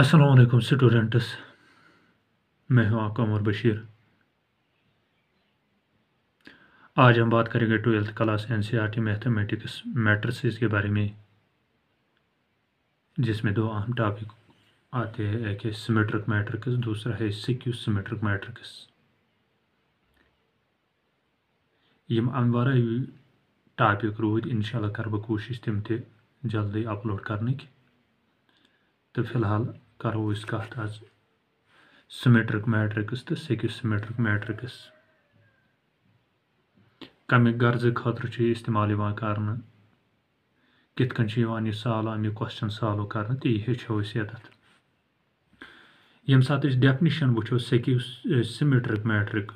अस्सलाम स्टूडेंट्स मैं हूं आपका उमर बशीर आज हम बात करेंगे twelfth class N C R T mathematics matrices के बारे में जिसमें दो अहम टॉपिक आते हैं एक है सिमेट्रिक मैट्रिक्स दूसरा है सिक्यू सिमेट्रिक मैट्रिक्स ये अम वर टॉपिक रूद इनशा कर बह कोशिश तम तल्दी अपलोड करने की तो फिलहाल करो अस कत आज सिमेट्रिक मैट्रिक्स तो सेकि सिमेट्रिक मैट्रिक्स कमि गर्ज खतर कर कित कन यह साल अमि क्वेश्चन सालव कर ती यह हेचो यम सात डेफिनिशन वो सेकि सिमेट्रिक मैट्रिक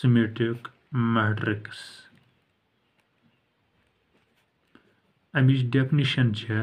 सिमेट्रिक मैट्रिक्स એમ ઇઝ ડેફિનિશન છે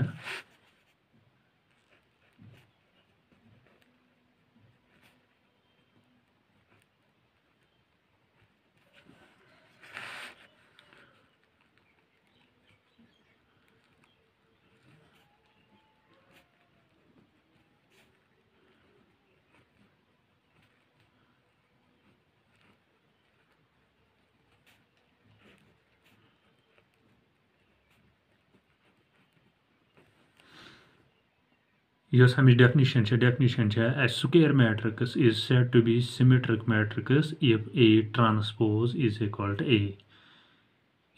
यस अमिश डेफिनेशन है डेफिनेशन है square matrix is said to be symmetric matrix if A transpose is equal to A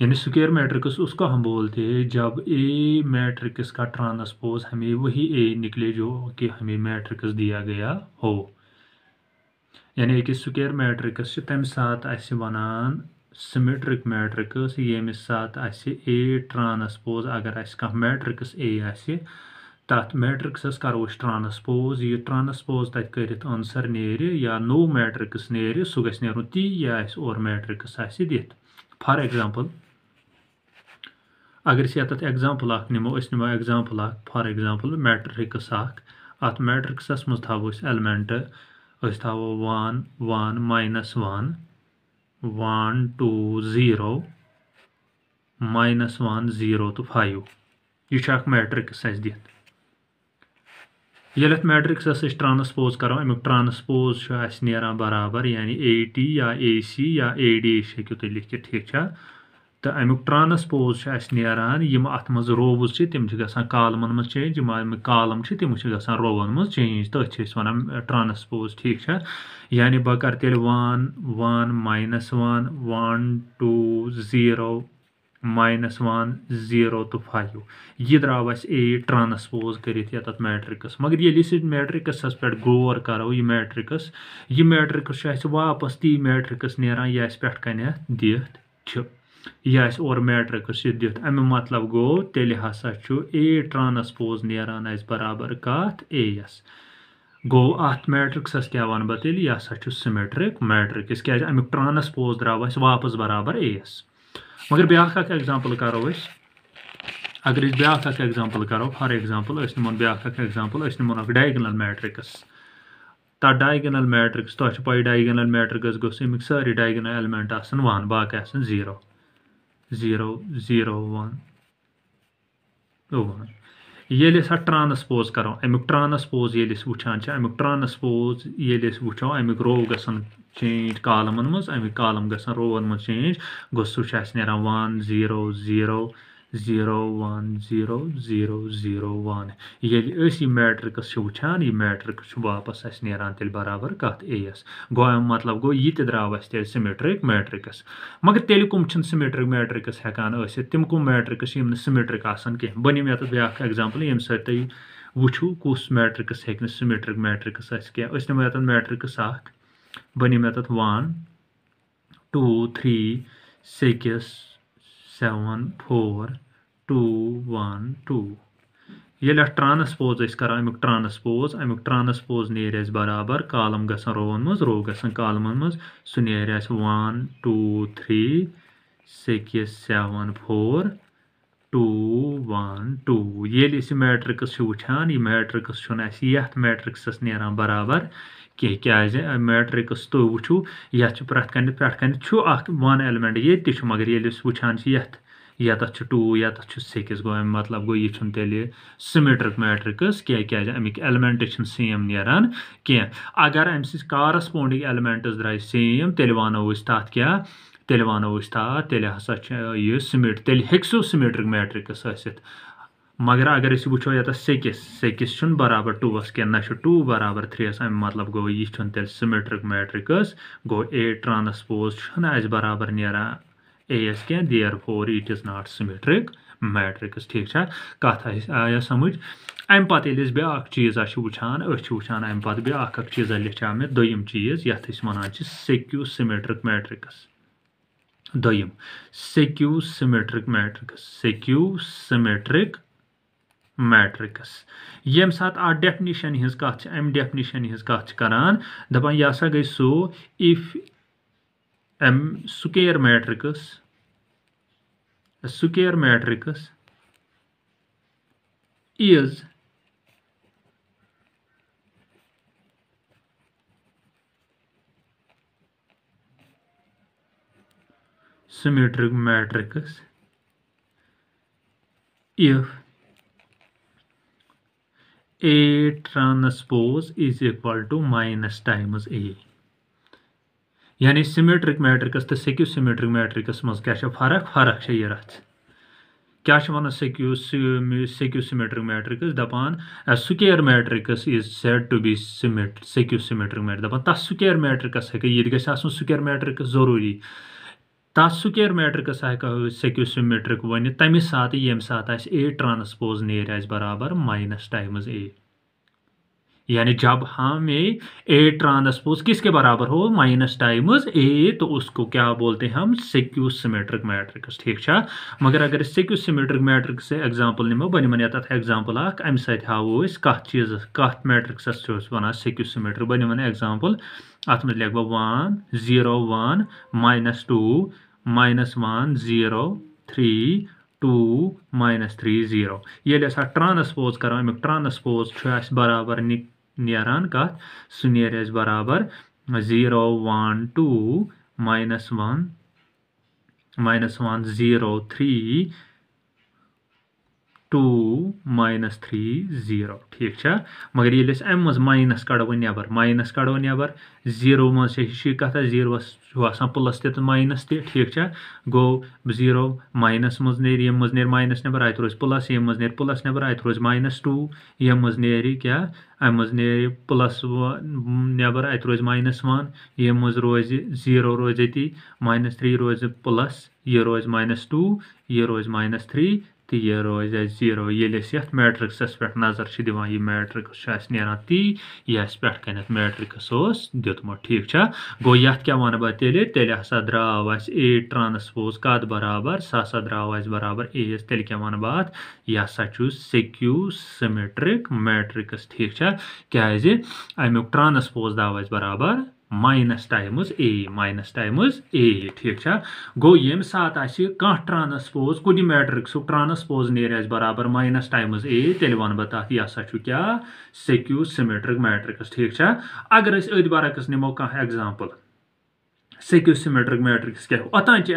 यानी स्क्वायर मैट्रिक्स उसको हम बोलते हैं जब ए मैट्रिक्स का ट्रांसपोज हमें वही ए निकले जो कि हमें मैट्रिक्स दिया गया हो यानी कि स्क्वायर मैट्रिक्स तम सात वनान सिमेट्रिक मैट्रिक्स ये सात ए ट्रांसपोज अगर कह मैट्रिक्स ए आ तथ मैट्रिकस करो ट्रांसपोज यह ट्रांसपोज तर आंसर या नो मैट्रिकस नु ग ती यह और मैट्रिकस आत फार एग्जांपल अगर से अत एग्जांपल नमो नमो एग्जांपल फार एग्जांपल मैट्रिकस अत मैट्रिकस मज थो एलमेंट थो one one minus one one two zero minus one zero तो फाइव यह मैट्रिकस अ ये मैट्रिक्सस ट्रांसपोज करो अमु ट्रांसपोज ना बराबर यानी ए टी या ए सी या ए डी हूँ तुम लिखित ठीक तो अमु ट्रांसपोज नान अत मज रोवज तम कालमन मज चेंज कालम तम रोवन मं चेंज तथ वन ट्रांसपोज ठीक यानी बह कर तेल one one minus one one two zero minus one zero तो फाइव यह द्राव अस ए ट्रांसपोज कर यत मैट्रिक्स मगर ये मैट्रिक्सस पे गौर करो यह मैट्रिक्स यह मैट्रिक्स वापस ती मैट्रिक्स ना यह पे कन दिथ यह और मैट्रिक्स दिख अमे मतलब गो तेल हसा ए ट्रांसपोज नान बराबर कत ए यस गो अत मैट्रिक्सस क्या वन बह यह हसा सिमेट्रिक मैट्रिक्स क्या अमिक ट्रांसपोज द्राव वापस बराबर ए यस मगर ब्याख अख एग्जाम्पल करो अगर ब्याख अख एग्जाम्पल करो फार एग्जाम्पल नमोन ब्याख अख एग्जाम्पल नमोन अख डायगनल मैट्रिक्स तथ डायगनल मैट्रिक्स तुह पे डायगनल मैट्रिक्स गोस अमिक सारी डायगनल एलिमेंट आन वन बाकी आसन zero zero zero one one ये अस ट्रांसपोज करो अमुक ट्रांसपोज ये वुचान अमुक ट्रांसपोज ये वो अमुक रो ग चेंज कालमन मज अमिक कालम ग रोवन मज चेंज गो सह वन जीरो जीरो जीरो अस जीरो मैट्रिक्स वुचान यह मैट्रिक्स वापस अस नान तेल बराबर कत ए यस गो मतलब गो यह तो द्राव अस सिमेट्रिक मैट्रिक्स मगर तेल कम सिमेट्रिक मैट्रिक्स हेकान तम कम मैट्रिक्स सिमेट्रिक कह बन मे बया एग्जाम्पल ये सो तुम वो कस मैट्रिक्स हे सिमेट्रिक मैट्रिक्स कह नमो ये मैट्रिक्स बन मे one two three six seven four two one two ییٚلہِ اَتھ ٹرٛانَسپوز أسۍ کَران اَمیُک ٹرٛانَسپوز اَمیُک ٹرٛانَسپوز نیرِ اَسہِ برابر کالَم گژھن رووَن منٛز رو گژھن کالمَن منٛز سُہ نیرِ اَسہِ one two three six seven four two one two ये मैट्रिक्स वुचान यह मैट्रिक्स यथ मैट्रिक्सस नान बराबर कह क्या मैट्रिक्स तुम तो वो ये पे कन पे कन वन एलमेंट ये मगर ये वुचान यत टू यत सिक्स गो मतलब गो यह तेल सिमेट्रिक मैट्रिक्स क्या क्या अमिक एलमेंट सेम नान कह अगर अम्स कारस्पोंडिंग एलमेंट्स द्राई सेम तेल वनो वो क्या تیٚلہِ وَنو أسۍ تا تیٚلہِ ہسا چھِ یہِ سِمٹ تیٚلہِ ہیٚکہِ سُہ سِمٹرِک میٹرِکٕس ٲسِتھ مگر اگر أسۍ وٕچھو یَتَس سیٚکِس سیٚکِس چھُنہٕ برابر ٹوٗوَس کینٛہہ نہ چھُ ٹوٗ برابر تھرٛیٖیَس اَمیُک مطلب گوٚو یہِ چھُنہٕ تیٚلہِ سِمٹرِک میٹرِکٕس گوٚو اے ٹرٛانسپوز چھُنہٕ اَسہِ برابر نیران اے یَس کینٛہہ therefore it is not symmetric matrix ٹھیٖک چھا کَتھ آسہِ آیا سَمٕجھ اَمہِ پَتہٕ ییٚلہِ أسۍ بیٛاکھ چیٖزا چھِ وٕچھان أسۍ چھِ وٕچھان اَمہِ پتہٕ بیٛاکھ اَکھ چیٖزا لیٚکھیٛا مےٚ دوٚیِم چیٖز یَتھ أسۍ وَنان چھِ سیٚکیوٗ سِمٹرِک میٹرِکٕس دوٚیِم سیٚکیوٗ سِمیٹرِک میٹرِکٕس سیٚکیوٗ سِمیٹرِک میٹرِکٕس ییٚمہِ ساتہٕ اَتھ ڈیفنِشَن ہِنٛز کَتھ چھِ اَمہِ ڈیفنِشَن ہِنٛز کَتھ چھِ کَران دَپان یہِ ہسا گٔے سُہ اِف اَمہِ square matrix square matrix is symmetric matrix if A transpose is equal to minus times A यानी सिमेट्रिक मैट्रिकस तो सैकू सिमेट्रिक मैट्रिकस मज क्या फर्क फर्क ये रथ क्या वन सैकू सैकू सिमेट्रिक मैट्रिकस दपान square matrix is said to be symmetric skew symmetric matrix दपान तस स्केयर मैट्रिकस हे ये गसन स्केयर जरूरी तस سُکیر میٹرکس ہیٚکو سُہ میٹرک ؤنِتھ تَمہِ ساتہٕ ییٚمہِ ساتہٕ اَسہِ اے ٹرانسپوز نیرِ اَسہِ برابر ماینَس ٹایمٕز اے यानी जब हमें ए ट्रांसपोज किसके बराबर हो माइनस टाइम्स ए तो उसको क्या बोलते हैं हम सिक्यू सिमेट्रिक मैट्रिक्स ठीक है मगर अगर सिक्यू सिमेट्रिक मैट्रिक्स से एग्जाम्पल नमो बन वन अत एग्जाम्पल अम सो कत चीज कत मैट्रिक्स वन सिक्यू सिमेट्रिक बन वन एग्जांपल अत मे लिख one zero one minus two minus one zero three two minus three zero ये ट्रांसपोज कर ट्रांसपोज बराबर निक نیران کتھ سُہ نیرِ اَسہِ برابر zero one two minus one minus one zero three two minus three zero ठीक मगर ये अम मज माइनस कड़ो वो नबर माइनस कड़ो नबर जीरो मे कथ जीरोस प्लस तथ माइनस ते ठीक गो जीरो माइनस मज ने मज ने माइनस नबर अत रोज प्लस ये मज ने प्लस नबर अत रोज माइनस टू ये मज ने क्या अम मज ने प्लस नबर अत रोज माइनस वन ये मज रोज जीरो रोज अति माइनस थ्री रोज प्लस ये रोज माइनस टू ये रोज माइनस थ्री تہٕ یہِ روزِ اَسہِ زیٖرو ییٚلہِ أسۍ یَتھ میٹرِکسَس پٮ۪ٹھ نظر چھِ دِوان یہِ میٹرِکٕس چھُ اَسہِ نیران تی یہِ اَسہِ پٮ۪ٹھ کَنٮ۪تھ میٹرِکٕس اوس دیُتمُت ٹھیٖک چھا گوٚو یَتھ کیٛاہ وَنہٕ بہٕ تیٚلہِ تیٚلہِ ہَسا درٛاو اَسہِ اے ٹرٛانسپوز کَتھ برابر سُہ ہَسا درٛاو اَسہِ برابر اے یَس تیٚلہِ کیٛاہ وَنہٕ بہٕ اَتھ یہِ ہَسا چھُ سیٚکیوٗ سِمٮ۪ٹرِک میٹرِکٕس ٹھیٖک چھا کیٛازِ اَمیُک ٹرٛانسپوز درٛاو اَسہِ برابر minus times A minus times A ठीक गो ये सात कह ट्रांसपोज कुछ मैट्रिक्स ट्रांसपोज ने बराबर माइनस टाइम ए तेल वन बह यह यह क्या सिक्यू सिमेट्रिक मैट्रिक्स ठीक अगर अद बरकस नमो कह एग्जाम्पल सिक्यू सिमेट्रिक मैट्रिक्स क्या ओतान